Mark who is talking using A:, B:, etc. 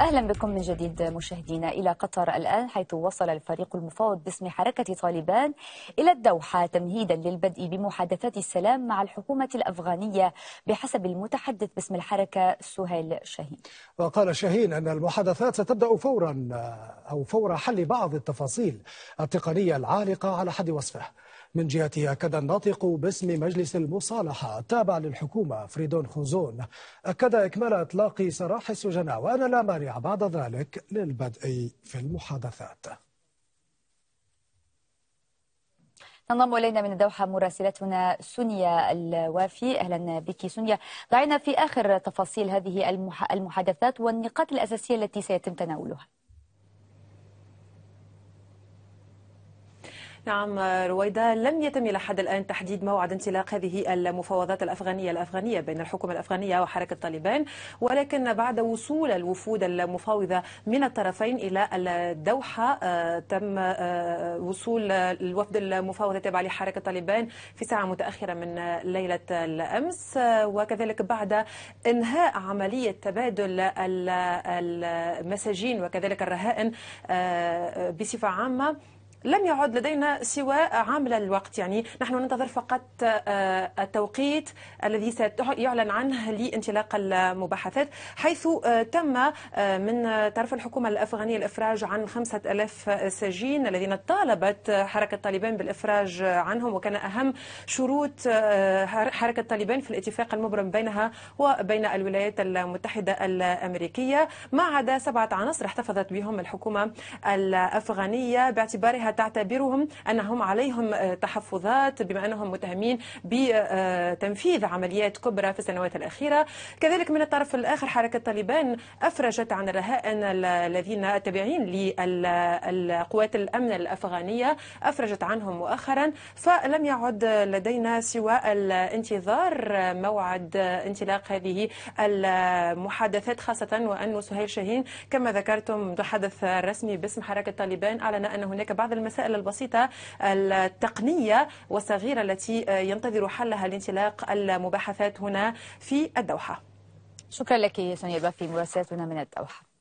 A: أهلا بكم من جديد مشاهدينا إلى قطر الآن حيث وصل الفريق المفاوض باسم حركة طالبان إلى الدوحة تمهيدا للبدء بمحادثات السلام مع الحكومة الأفغانية بحسب المتحدث باسم الحركة سهيل شاهين
B: وقال شاهين أن المحادثات ستبدأ فورا أو فور حل بعض التفاصيل التقنية العالقة على حد وصفه من جهته أكد الناطق باسم مجلس المصالحة التابع للحكومة فريدون خوزون أكد إكمال إطلاق سراح السجناء وأن لا مانع بعد ذلك للبدء في المحادثات
A: تنضم الينا من الدوحه مراسلتنا سونيا الوافي اهلا بك سونيا دعينا في اخر تفاصيل هذه المحادثات والنقاط الاساسيه التي سيتم تناولها
C: نعم رويدا لم يتم إلى حد الآن تحديد موعد انطلاق هذه المفاوضات الأفغانية الأفغانية بين الحكومة الأفغانية وحركة طالبان ولكن بعد وصول الوفود المفاوضة من الطرفين إلى الدوحة آه، تم آه، وصول الوفد المفاوضة التابع لحركة طالبان في ساعة متأخرة من ليلة الأمس آه، وكذلك بعد إنهاء عملية تبادل المساجين وكذلك الرهائن بصفة عامة لم يعد لدينا سوى عامل الوقت يعني نحن ننتظر فقط آه، التوقيت الذي سيعلن عنه لانطلاق المباحثات حيث آه، تم آه، من طرف الحكومة الأفغانية الإفراج عن 5000 سجين الذين طالبت حركة طالبان بالإفراج عنهم وكان أهم شروط حركة طالبان في الاتفاق المبرم بينها وبين الولايات المتحدة الأمريكية ما عدا سبعة عناصر احتفظت بهم الحكومة الأفغانية باعتبارها تعتبرهم أنهم عليهم آه، تحفظات بما أنهم متهمين بتنفيذ عمليات كبرى في السنوات الأخيرة كذلك من الطرف الآخر حركة طالبان أفرجت عن الرهائن الذين التابعين للقوات الأمن الأفغانية أفرجت عنهم مؤخرا فلم يعد لدينا سوى الانتظار آه، موعد آه، انطلاق هذه المحادثات خاصة وأن سهيل شاهين كما ذكرتم تحدث رسمي باسم حركة طالبان أعلن أن هناك بعض الم المسائل البسيطة التقنية والصغيرة التي ينتظر حلها الانطلاق المباحثات هنا في الدوحة شكرا لك سونيا البافي مراسلتنا من الدوحة